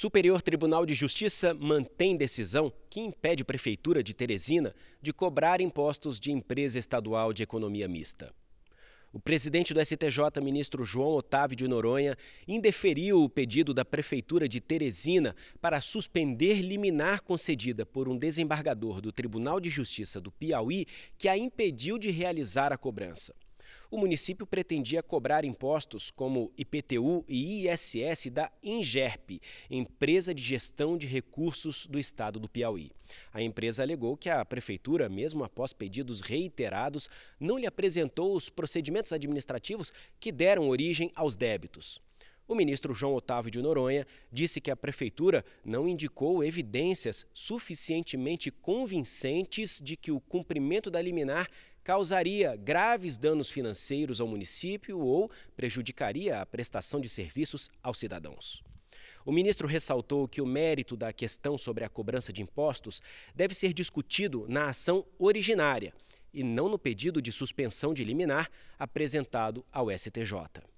Superior Tribunal de Justiça mantém decisão que impede Prefeitura de Teresina de cobrar impostos de empresa estadual de economia mista. O presidente do STJ, ministro João Otávio de Noronha, indeferiu o pedido da Prefeitura de Teresina para suspender liminar concedida por um desembargador do Tribunal de Justiça do Piauí que a impediu de realizar a cobrança o município pretendia cobrar impostos como IPTU e ISS da Ingerp, empresa de gestão de recursos do estado do Piauí. A empresa alegou que a prefeitura, mesmo após pedidos reiterados, não lhe apresentou os procedimentos administrativos que deram origem aos débitos. O ministro João Otávio de Noronha disse que a prefeitura não indicou evidências suficientemente convincentes de que o cumprimento da liminar causaria graves danos financeiros ao município ou prejudicaria a prestação de serviços aos cidadãos. O ministro ressaltou que o mérito da questão sobre a cobrança de impostos deve ser discutido na ação originária e não no pedido de suspensão de liminar apresentado ao STJ.